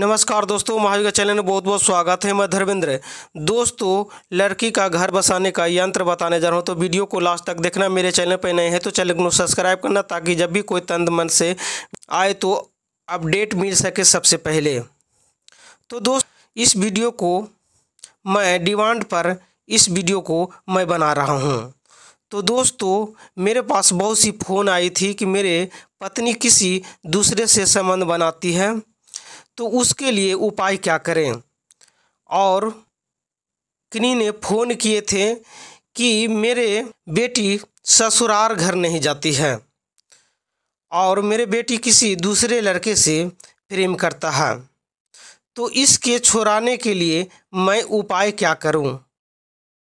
नमस्कार दोस्तों महावीर चैनल में बहुत बहुत स्वागत है मैं धर्मेंद्र दोस्तों लड़की का घर बसाने का यंत्र बताने जा रहा हूँ तो वीडियो को लास्ट तक देखना मेरे चैनल पर नए हैं तो चैनल को सब्सक्राइब करना ताकि जब भी कोई तंद मन से आए तो अपडेट मिल सके सबसे पहले तो दोस्त इस वीडियो को मैं डिमांड पर इस वीडियो को मैं बना रहा हूँ तो दोस्तों मेरे पास बहुत सी फ़ोन आई थी कि मेरे पत्नी किसी दूसरे से संबंध बनाती है तो उसके लिए उपाय क्या करें और किन्नी ने फ़ोन किए थे कि मेरे बेटी ससुराल घर नहीं जाती है और मेरे बेटी किसी दूसरे लड़के से प्रेम करता है तो इसके छुड़ाने के लिए मैं उपाय क्या करूं?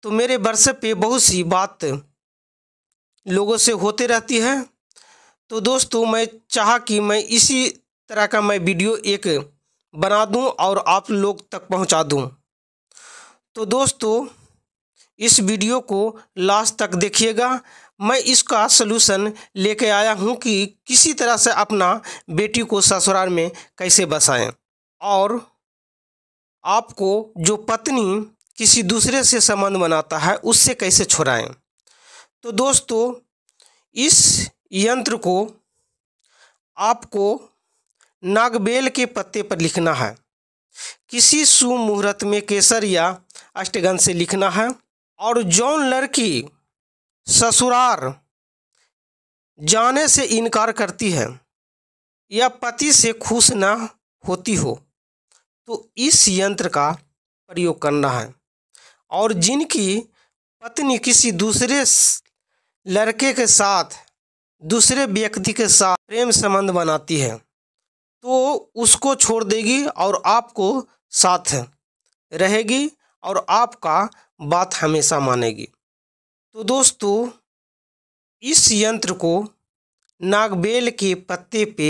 तो मेरे वर्षे पे बहुत सी बात लोगों से होते रहती है तो दोस्तों मैं चाहा कि मैं इसी तरह का मैं वीडियो एक बना दूं और आप लोग तक पहुंचा दूं तो दोस्तों इस वीडियो को लास्ट तक देखिएगा मैं इसका सलूशन लेके आया हूं कि किसी तरह से अपना बेटी को ससुराल में कैसे बसाएं और आपको जो पत्नी किसी दूसरे से संबंध बनाता है उससे कैसे छुड़ाएं तो दोस्तों इस यंत्र को आपको नागबेल के पत्ते पर लिखना है किसी सुमुहूर्त में केसर या अष्टगन से लिखना है और जौन लड़की ससुरार जाने से इनकार करती है या पति से खुश ना होती हो तो इस यंत्र का प्रयोग करना है और जिनकी पत्नी किसी दूसरे लड़के के साथ दूसरे व्यक्ति के साथ प्रेम संबंध बनाती है तो उसको छोड़ देगी और आपको साथ रहेगी और आपका बात हमेशा मानेगी तो दोस्तों इस यंत्र को नागबेल के पत्ते पे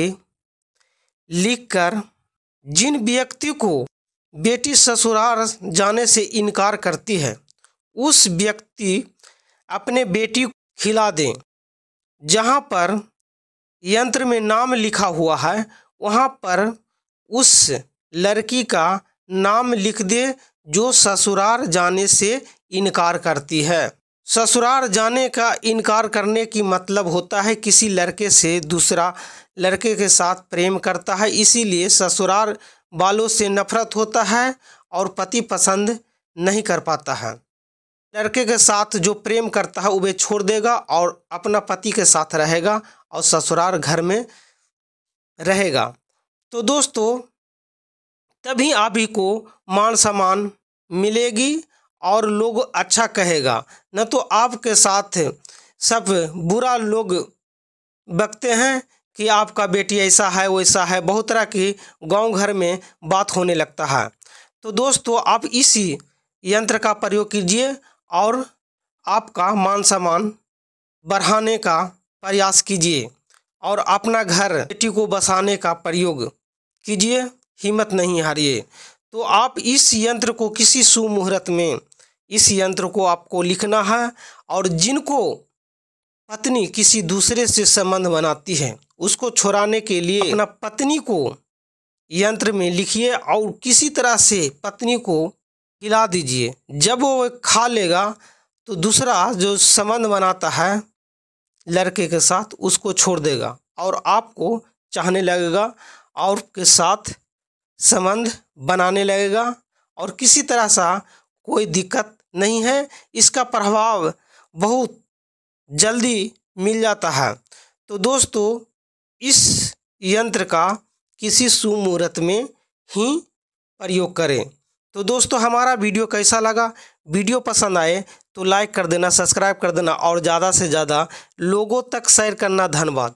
लिखकर जिन व्यक्ति को बेटी ससुराल जाने से इनकार करती है उस व्यक्ति अपने बेटी को खिला दें जहाँ पर यंत्र में नाम लिखा हुआ है वहाँ पर उस लड़की का नाम लिख दे जो ससुराल जाने से इनकार करती है ससुराल जाने का इनकार करने की मतलब होता है किसी लड़के से दूसरा लड़के के साथ प्रेम करता है इसीलिए ससुराल वालों से नफरत होता है और पति पसंद नहीं कर पाता है लड़के के साथ जो प्रेम करता है वह छोड़ देगा और अपना पति के साथ रहेगा और ससुराल घर में रहेगा तो दोस्तों तभी आप ही को मान सम्मान मिलेगी और लोग अच्छा कहेगा न तो आपके साथ सब बुरा लोग बकते हैं कि आपका बेटी ऐसा है वैसा है बहुत तरह की गांव घर में बात होने लगता है तो दोस्तों आप इसी यंत्र का प्रयोग कीजिए और आपका मान सम्मान बढ़ाने का प्रयास कीजिए और अपना घर बेटी को बसाने का प्रयोग कीजिए हिम्मत नहीं हारिए तो आप इस यंत्र को किसी सुमुहूर्त में इस यंत्र को आपको लिखना है और जिनको पत्नी किसी दूसरे से संबंध बनाती है उसको छोड़ाने के लिए अपना पत्नी को यंत्र में लिखिए और किसी तरह से पत्नी को खिला दीजिए जब वो खा लेगा तो दूसरा जो संबंध बनाता है लड़के के साथ उसको छोड़ देगा और आपको चाहने लगेगा और के साथ संबंध बनाने लगेगा और किसी तरह सा कोई दिक्कत नहीं है इसका प्रभाव बहुत जल्दी मिल जाता है तो दोस्तों इस यंत्र का किसी सुमुहूर्त में ही प्रयोग करें तो दोस्तों हमारा वीडियो कैसा लगा वीडियो पसंद आए तो लाइक कर देना सब्सक्राइब कर देना और ज़्यादा से ज़्यादा लोगों तक शेयर करना धन्यवाद